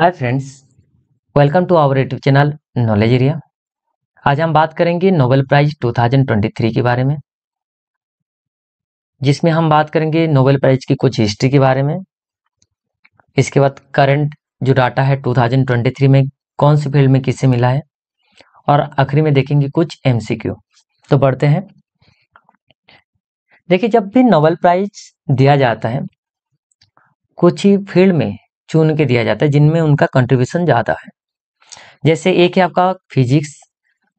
Hi friends welcome to our YouTube channel knowledge area आज हम बात करेंगे नोबेल प्राइज 2023 के बारे में जिसमें हम बात करेंगे नोबेल प्राइज की कुछ हिस्ट्री के बारे में इसके बाद करंट जो डाटा है 2023 में कौन से फील्ड में किससे मिला है और आखिरी में देखेंगे कुछ एम तो बढ़ते हैं देखिए जब भी नोबेल प्राइज दिया जाता है कुछ ही फील्ड में चुन के दिया जाता है जिनमें उनका कंट्रीब्यूशन ज़्यादा है जैसे एक है आपका फिजिक्स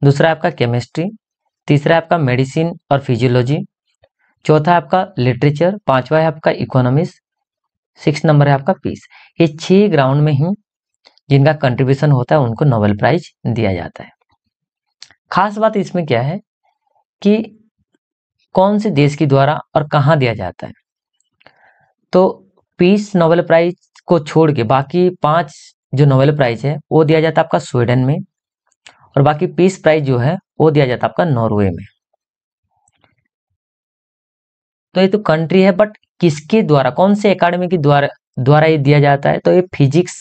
दूसरा आपका केमिस्ट्री तीसरा आपका मेडिसिन और फिजियोलॉजी चौथा आपका लिटरेचर पांचवा है आपका इकोनॉमिक्स सिक्स नंबर है आपका पीस ये छह ग्राउंड में ही जिनका कंट्रीब्यूशन होता है उनको नोबेल प्राइज दिया जाता है खास बात इसमें क्या है कि कौन से देश के द्वारा और कहाँ दिया जाता है तो पीस नोबेल प्राइज को छोड़ के बाकी पांच जो नोबेल प्राइज है वो दिया जाता है आपका स्वीडन में और बाकी पीस प्राइज जो है वो दिया जाता है आपका नॉर्वे में तो ये तो कंट्री है बट किसके द्वारा कौन से अकेडमी के द्वारा द्वारा ये दिया जाता है तो ये फिजिक्स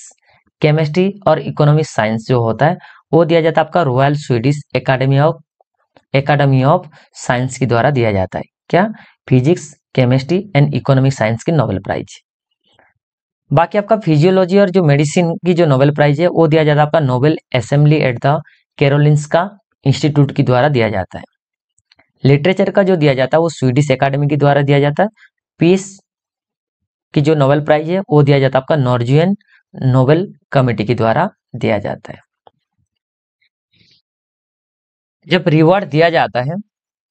केमिस्ट्री और इकोनॉमिक साइंस जो होता है वो दिया जाता है आपका royal Swedish academy of academy of science के द्वारा दिया जाता है क्या physics chemistry and economic science के नोबेल प्राइज बाकी आपका फिजियोलॉजी और जो मेडिसिन की जो नोबेल प्राइज है वो दिया जाता है आपका नोबेल असेंबली एट द का इंस्टीट्यूट के द्वारा दिया जाता है लिटरेचर का जो दिया जाता है वो स्वीडिश अकाडमी के द्वारा दिया जाता है पीस की जो नोबेल प्राइज है वो दिया जाता है आपका नॉर्जियन नोबेल कमेटी के द्वारा दिया जाता है जब रिवार्ड दिया जाता है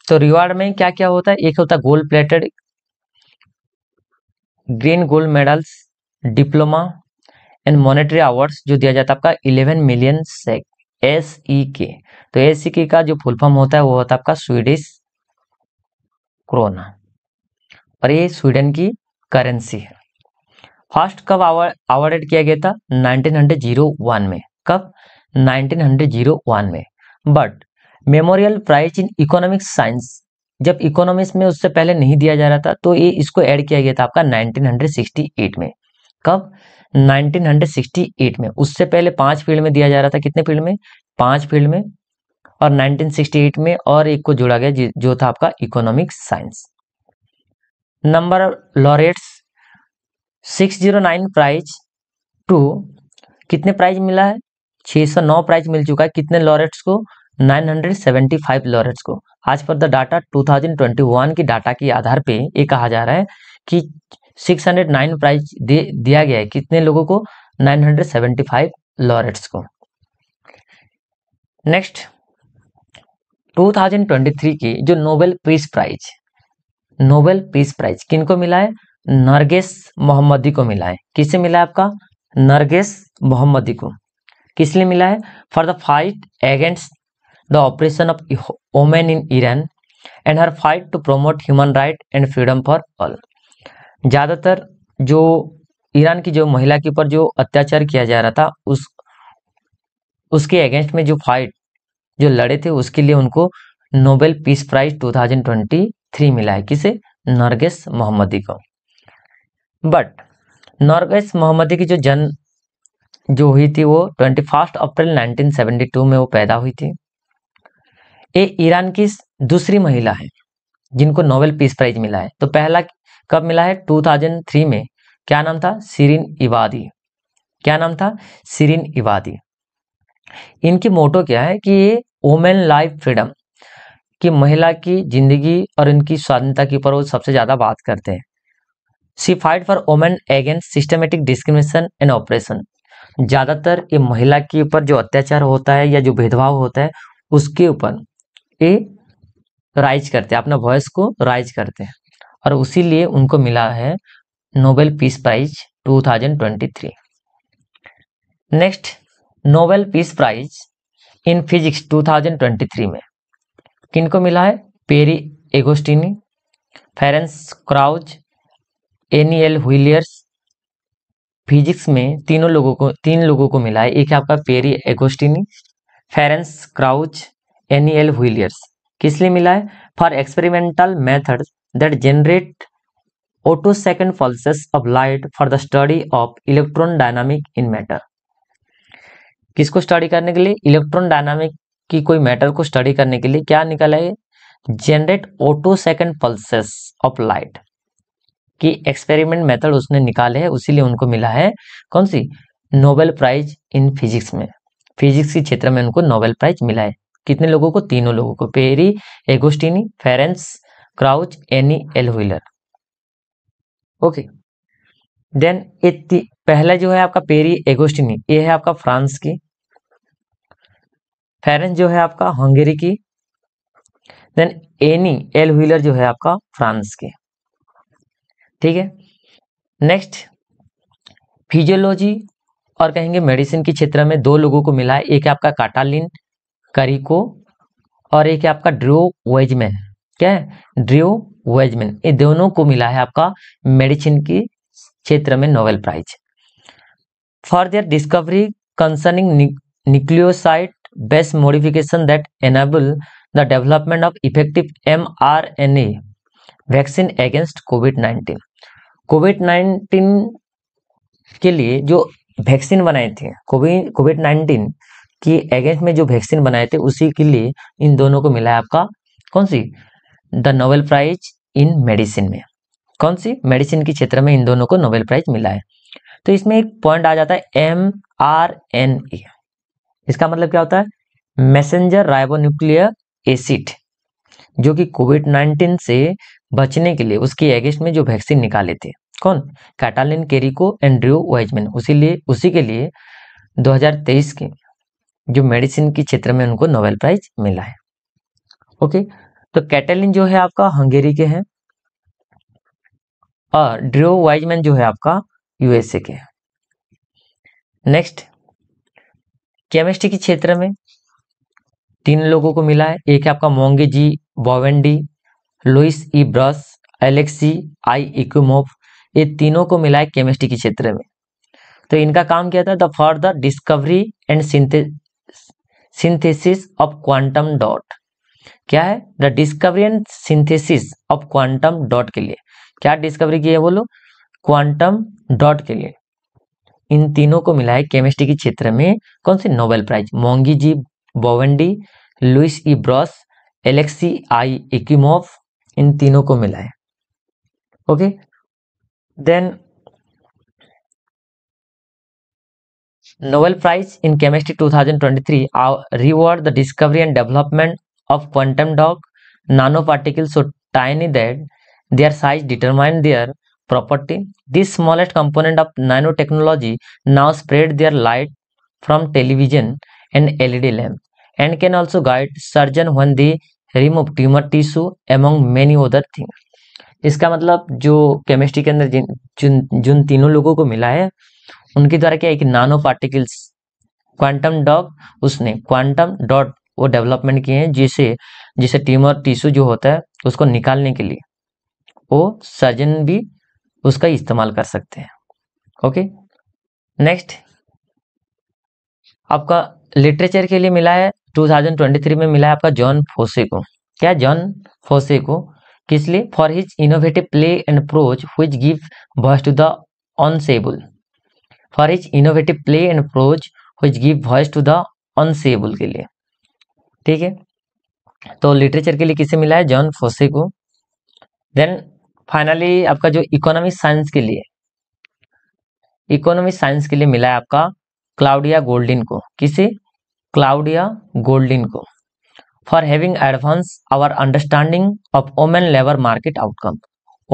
तो रिवार्ड में क्या क्या होता है एक होता है gold plated green gold medals diploma and monetary awards जो दिया जाता है आपका eleven million SEK S E K तो एस ई के का जो फुल फॉर्म होता है वो होता है आपका स्वीडिश क्रोना और ये स्वीडन की करेंसी है फर्स्ट कब अवार्डेड किया गया था 1901 में कब 1901 में but memorial prize in economic science जब इकोनॉमिक्स में उससे पहले नहीं दिया जा रहा था तो ये इसको ऐड किया गया था आपका 1968 में कब 1968 में उससे पहले पांच फील्ड में दिया जा रहा था कितने फील्ड में पांच फील्ड में और 1968 में और एक को जोड़ा गया जो था आपका economic science number laureates 609 prize to कितने प्राइज मिला है 609 प्राइज मिल चुका है कितने लॉरेट्स को 975 लॉरेट्स को आज पर द डाटा 2021 की डाटा के आधार पे ये कहा जा रहा है कि 609 प्राइज दिया गया है कितने लोगों को 975 लॉरेट्स को नेक्स्ट 2023 की जो Nobel peace prize Nobel peace prize किनको मिला है नरगेस मोहम्मदी को मिला है किससे मिला है आपका नरगेस मोहम्मदी को किस लिए मिला है for the fight against the operation of women in Iran and her fight to promote human right and freedom for all ज़्यादातर जो ईरान की जो महिला के ऊपर जो अत्याचार किया जा रहा था उस उसके अगेंस्ट में जो फाइट जो लड़े थे उसके लिए उनको नोबेल पीस प्राइज 2023 मिला है किसे नरगेश मोहम्मदी को बट नरगेश मोहम्मदी की जो जन्म जो हुई थी वो ट्वेंटी फर्स्ट अप्रैल 1972 में वो पैदा हुई थी ये ईरान की दूसरी महिला है जिनको नोबेल पीस प्राइज मिला है तो पहला कब मिला है 2003 में क्या नाम था सिरिन इवादी क्या नाम था सिरिन इवादी इनकी मोटो क्या है कि ये वोमेन लाइफ फ्रीडम कि महिला की जिंदगी और इनकी स्वाधीनता के ऊपर वो सबसे ज्यादा बात करते हैं she fight for women against systematic discrimination and operation ज्यादातर ये महिला के ऊपर जो अत्याचार होता है या जो भेदभाव होता है उसके ऊपर ये राइज करते हैं अपना वॉयस को राइज करते हैं और उसी लिए उनको मिला है Nobel peace prize 2023 next Nobel peace prize in physics 2023 में किनको मिला है Pierre Agostini Ferenc Krausz Anne L physics में तीनों लोगों को तीन लोगों को मिला है एक है आपका Pierre Agostini Ferenc Krausz Anne L किस लिए मिला है for experimental method that generate autosecond pulses of light for the study of electron dynamic in matter किसको स्टडी करने के लिए इलेक्ट्रॉन डायनामिक की कोई मैटर को स्टडी करने के लिए क्या निकला है generate attosecond pulses of light की एक्सपेरिमेंट मेथड उसने निकाले है उसीलिए उनको मिला है कौन सी नोबेल प्राइज इन फिजिक्स में फिजिक्स के क्षेत्र में उनको नोबेल प्राइज मिला है कितने लोगों को तीनों लोगों को Pierre Agostini Ferenc Krausz Anne L Huillier okay then ये पहला जो है आपका पेरी एगोस्टिनी ये है आपका फ्रांस की फेरन जो है आपका हंगेरी की देन एनी एल व्हीलर जो है आपका फ्रांस की ठीक है नेक्स्ट फिजियोलॉजी और कहेंगे मेडिसिन के क्षेत्र में दो लोगों को मिला है एक आपका काटालिन करिको और एक आपका ड्रो वेजमैन क्या है ड्रियो वेजमैन ये दोनों को मिला है आपका मेडिसिन के क्षेत्र में Nobel prize for their discovery concerning nucleoside base modification that enable the development of effective M R N A vaccine against Covid nineteen Covid nineteen के लिए जो वैक्सीन बनाए थे कोविड कोविड नाइन्टीन की अगेंस्ट में जो वैक्सीन बनाए थे उसी के लिए इन दोनों को मिला है आपका कौन सी the Nobel prize in medicine में कौन सी मेडिसिन के क्षेत्र में इन दोनों को नोबेल प्राइज मिला है तो इसमें एक पॉइंट आ जाता है एम आर एन ए इसका मतलब क्या होता है मैसेंजर राइबोन्यूक्लियर एसिड जो कि कोविड 19 से बचने के लिए उसकी एगेस्ट में जो वैक्सीन निकाले थे कौन कैटालिन केरिको एंड्रियो वाइजमैन उसी लिए उसी के लिए 2023 के जो मेडिसिन के क्षेत्र में उनको नोबेल प्राइज मिला है ओके तो कैटेलिन जो है आपका हंगेरी के हैं और ड्रो वाइजमैन जो है आपका यूएसए के हैं नेक्स्ट केमिस्ट्री के क्षेत्र में तीन लोगों को मिला है एक है आपका Moungi G Bawendi Louis E Brus Alexei I Ekimov ये तीनों को मिला है केमिस्ट्री के क्षेत्र में तो इनका काम क्या था the for the discovery and synthesis of quantum dot क्या है the discovery and synthesis of quantum dot के लिए क्या डिस्कवरी की है बोलो क्वांटम डॉट के लिए इन तीनों को मिला है केमिस्ट्री के क्षेत्र में कौन से Nobel prize Moungi G Bawendi Louis E Brus Alexei I Ekimov इन तीनों को मिला है okay then Nobel prize in chemistry 2023 reward the discovery and development of quantum dot nanoparticles so tiny that their size determine their property. This smallest component of nanotechnology now spread their light from television and LED lamp and can also guide surgeon when they remove tumor tissue among many other things. इसका मतलब जो chemistry के अंदर जिन जिन जिन तीनों लोगों को मिला है उनके द्वारा क्या एक नानो पार्टिकल्स क्वांटम डॉग उसने क्वांटम डॉट वो डेवलपमेंट किए हैं जिसे जिसे ट्यूमर टिश्यू जो होता है उसको निकालने के लिए वो सर्जन भी उसका इस्तेमाल कर सकते हैं ओके नेक्स्ट आपका लिटरेचर के लिए मिला है 2023 में मिला है आपका जॉन फोसे को क्या जॉन फोसे को किस लिए for his innovative play and approach which give voice to the unsayable for his innovative play and approach which give voice to the unsayable के लिए ठीक है तो लिटरेचर के लिए किसे मिला है जॉन फोसे को देन फाइनली आपका जो इकोनॉमी साइंस के लिए इकोनॉमी साइंस के लिए मिला है आपका क्लाउडिया गोल्डिन को किसे क्लाउडिया गोल्डिन को for having advance our understanding of women labour market outcome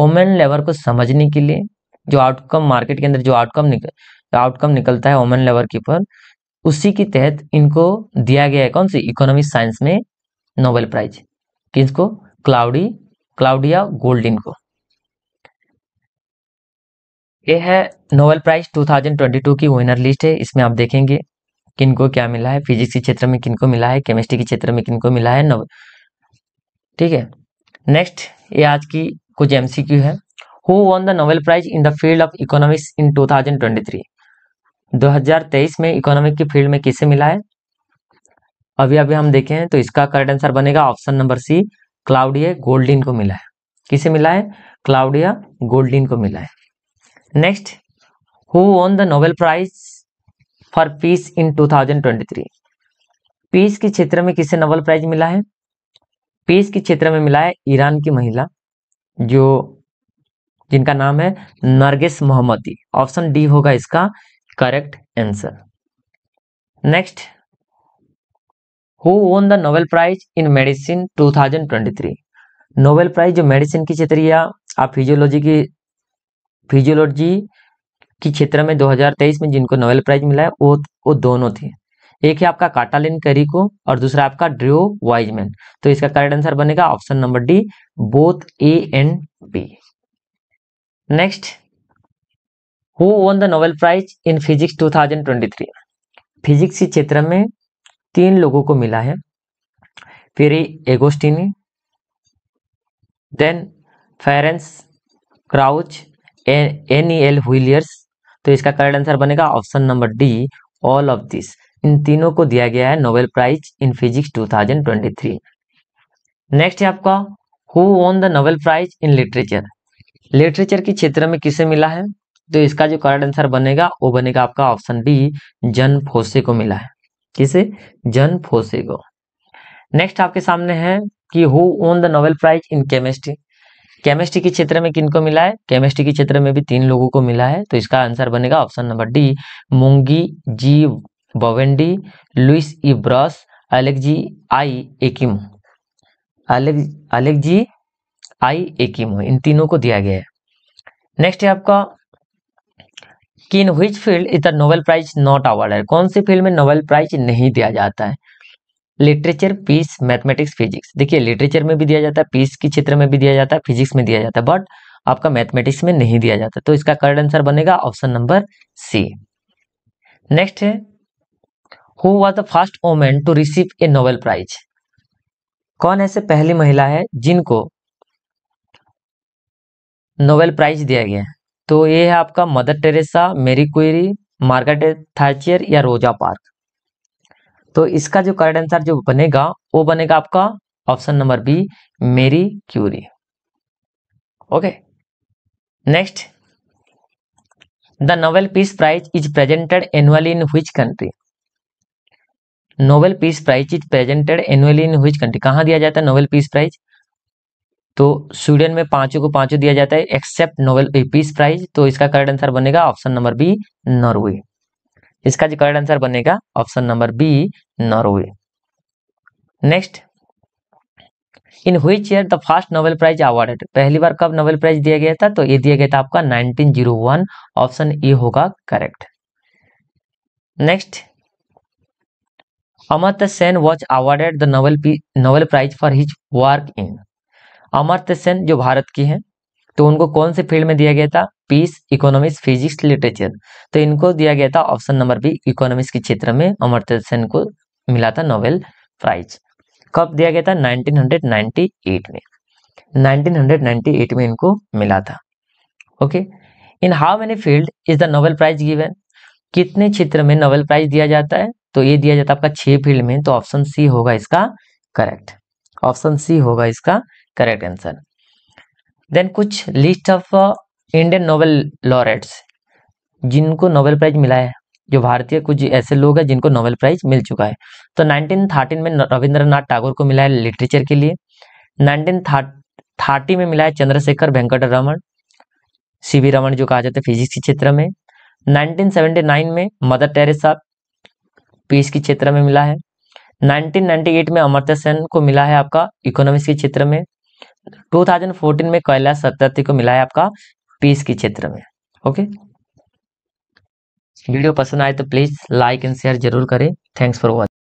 women labour को समझने के लिए जो आउटकम मार्केट के अंदर जो आउटकम निकल आउटकम निकलता है ओमेन लेबर के ऊपर उसी के तहत इनको दिया गया है कौन सी इकोनॉमिक साइंस में नोबेल प्राइज किसको क्लाउडी क्लाउडिया गोल्डिन को ये है नोबेल प्राइज 2022 की विनर लिस्ट है इसमें आप देखेंगे किनको क्या मिला है फिजिक्स के क्षेत्र में किनको मिला है केमिस्ट्री के क्षेत्र में किनको मिला है नोबेल ठीक है नेक्स्ट ये आज की कुछ एमसीक्यू है who won the Nobel prize in the field of economics in three 2023 में इकोनॉमिक की फील्ड में किसे मिला है अभी अभी हम देखें तो इसका करेक्ट आंसर बनेगा option number C Claudia Goldin को मिला है किसे मिला है क्लाउडिया गोल्डिन को मिला है next who won the Nobel prize for peace in 2023 peace के क्षेत्र में किसे नोबेल प्राइज मिला है पीस के क्षेत्र में मिला है ईरान की महिला जो जिनका नाम है नरगिस मोहम्मदी ऑप्शन डी होगा इसका correct answer. Next, who won the Nobel Prize in Medicine 2023? Nobel prize जो मेडिसिन की क्षेत्र या आप फिजियोलॉजी की फिजियोलॉजी की क्षेत्र में 2023 में जिनको नोबेल प्राइज मिला है वो वो दोनों थे एक है आपका काटालिन करीको और दूसरा आपका ड्रियो वाइजमैन तो इसका करेक्ट आंसर बनेगा option number D both A and B next who won the Nobel prize in physics 2023 physics के क्षेत्र में तीन लोगों को मिला है फिर Agostini then Ferenc Krausz Anne E L Huillier तो इसका करेक्ट आंसर बनेगा option number D all of this इन तीनों को दिया गया है Nobel prize in physics 2023 next है आपका who won the Nobel prize in literature literature के क्षेत्र में किसे मिला है तो इसका जो करेक्ट आंसर बनेगा वो बनेगा आपका ऑप्शन डी जन फोसे को मिला है किसे जन फोसे को नेक्स्ट आपके सामने है कि who won the Nobel prize in chemistry chemistry के क्षेत्र में किनको मिला है केमिस्ट्री के क्षेत्र में भी तीन लोगों को मिला है तो इसका आंसर बनेगा option number D Moungi G Bawendi Louis E Brus Alexei I Ekimov अलेक् एलेक्जी आई एकिमो इन तीनों को दिया गया है नेक्स्ट है आपका कि in which field is the Nobel prize not है कौन सी फील्ड में नोबेल प्राइज नहीं दिया जाता है लिटरेचर पीस मैथमेटिक्स फिजिक्स देखिए लिटरेचर में भी दिया जाता है पीस के क्षेत्र में भी दिया जाता है फिजिक्स में दिया जाता है बट आपका मैथमेटिक्स में नहीं दिया जाता तो इसका करेक्ट आंसर बनेगा ऑप्शन नंबर सी नेक्स्ट है who was the first women to receive a Nobel prize कौन ऐसे पहली महिला है जिनको नोबेल प्राइज दिया गया है तो ये है आपका Mother Teresa Marie Curie Margaret Thatcher या रोजा पार्क तो इसका जो करेक्ट आंसर जो बनेगा वो बनेगा आपका option number B Marie Curie okay next the Nobel peace prize is presented annually in which country Nobel peace prize is presented annually in which country कहां दिया जाता है नोबेल पीस प्राइज तो स्वीडन में पांचों को पांचों दिया जाता है एक्सेप्ट नोबेल पीस प्राइज तो इसका करेक्ट आंसर बनेगा ऑप्शन नंबर बी नॉर्वे इसका जो करेक्ट आंसर बनेगा option number B Norway next in which year the first Nobel prize awarded पहली बार कब नोबेल प्राइज दिया गया था तो ये दिया गया था आपका 1901 ऑप्शन ए होगा correct next Amartya Sen was awarded the Nobel Nobel prize for his work in Amartya Sen जो भारत की हैं तो उनको कौन से फील्ड में दिया गया था पीस इकोनॉमिक्स फिजिक्स लिटरेचर तो इनको दिया गया था ऑप्शन नंबर बी इकोनॉमिक्स के क्षेत्र में अमर्त्य सेन को मिला था नोबेल प्राइज कब दिया गया था 1998 में 1998 में इनको मिला था okay in how many field is the Nobel prize given कितने क्षेत्र में नोबेल प्राइज दिया जाता है तो ये दिया जाता है आपका छह फील्ड में तो ऑप्शन सी होगा इसका करेक्ट ऑप्शन सी होगा इसका करेक्ट आंसर देन कुछ list of Indian Nobel laureates जिनको नोबेल प्राइज मिला है जो भारतीय कुछ ऐसे लोग हैं जिनको नोबेल प्राइज मिल चुका है तो 1913 में रविंद्रनाथ टैगोर को मिला है लिटरेचर के लिए 1930 में मिला है चंद्रशेखर वेंकट रमन सी वी रमन जो कहा जाता है फिजिक्स के क्षेत्र में 1979 में मदर टेरेसा पीस के क्षेत्र में मिला है 1998 में अमरता सेन को मिला है आपका इकोनॉमिक्स के क्षेत्र में 2014 में कैलाश सत्यार्थी को मिला है आपका पीस के क्षेत्र में ओके वीडियो पसंद आए तो प्लीज लाइक एंड शेयर जरूर करें थैंक्स फॉर वॉचिंग